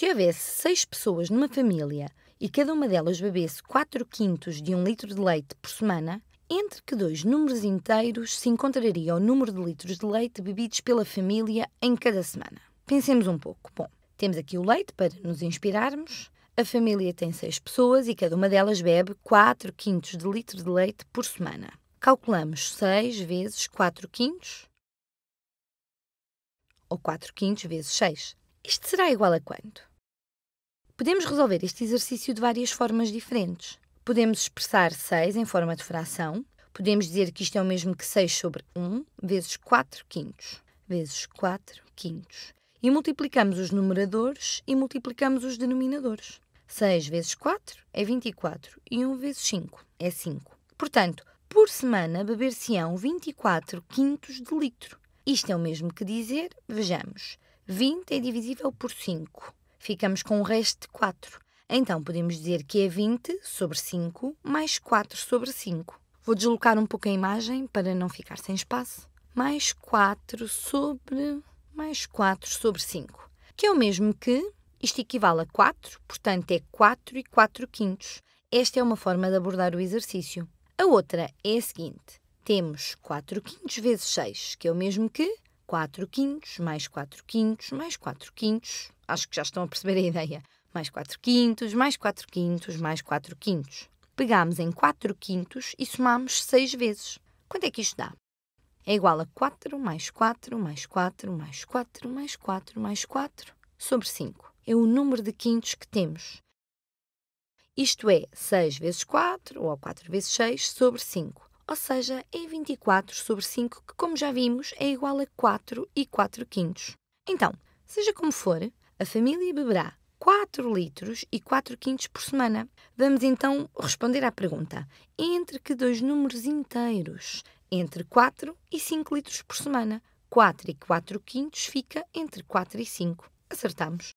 Se houvesse seis pessoas numa família e cada uma delas bebesse 4 quintos de um litro de leite por semana, entre que dois números inteiros se encontraria o número de litros de leite bebidos pela família em cada semana. Pensemos um pouco. Bom, temos aqui o leite para nos inspirarmos. A família tem seis pessoas e cada uma delas bebe 4 quintos de litro de leite por semana. Calculamos 6 vezes 4 quintos, ou 4 quintos vezes 6. Isto será igual a quanto? Podemos resolver este exercício de várias formas diferentes. Podemos expressar 6 em forma de fração. Podemos dizer que isto é o mesmo que 6 sobre 1 vezes 4 quintos, vezes 4 quintos. E multiplicamos os numeradores e multiplicamos os denominadores. 6 vezes 4 é 24 e 1 vezes 5 é 5. Portanto, por semana beber-se-ão 24 quintos de litro. Isto é o mesmo que dizer, vejamos, 20 é divisível por 5 ficamos com o resto de 4. Então podemos dizer que é 20 sobre 5 mais 4 sobre 5. Vou deslocar um pouco a imagem para não ficar sem espaço. Mais 4 sobre. mais 4 sobre 5. Que é o mesmo que. Isto equivale a 4, portanto é 4 e 4 quintos. Esta é uma forma de abordar o exercício. A outra é a seguinte: temos 4 quintos vezes 6, que é o mesmo que 4 quintos, mais 4 quintos, mais 4 quintos. Acho que já estão a perceber a ideia. Mais 4 quintos, mais 4 quintos, mais 4 quintos. Pegámos em 4 quintos e somámos 6 vezes. Quanto é que isto dá? É igual a 4 mais 4 mais 4 mais 4 mais 4 mais 4 sobre 5. É o número de quintos que temos. Isto é 6 vezes 4, ou 4 vezes 6, sobre 5 ou seja, é 24 sobre 5, que, como já vimos, é igual a 4 e 4 quintos. Então, seja como for, a família beberá 4 litros e 4 quintos por semana. Vamos então responder à pergunta: entre que dois números inteiros? Entre 4 e 5 litros por semana. 4 e 4 quintos fica entre 4 e 5. Acertamos.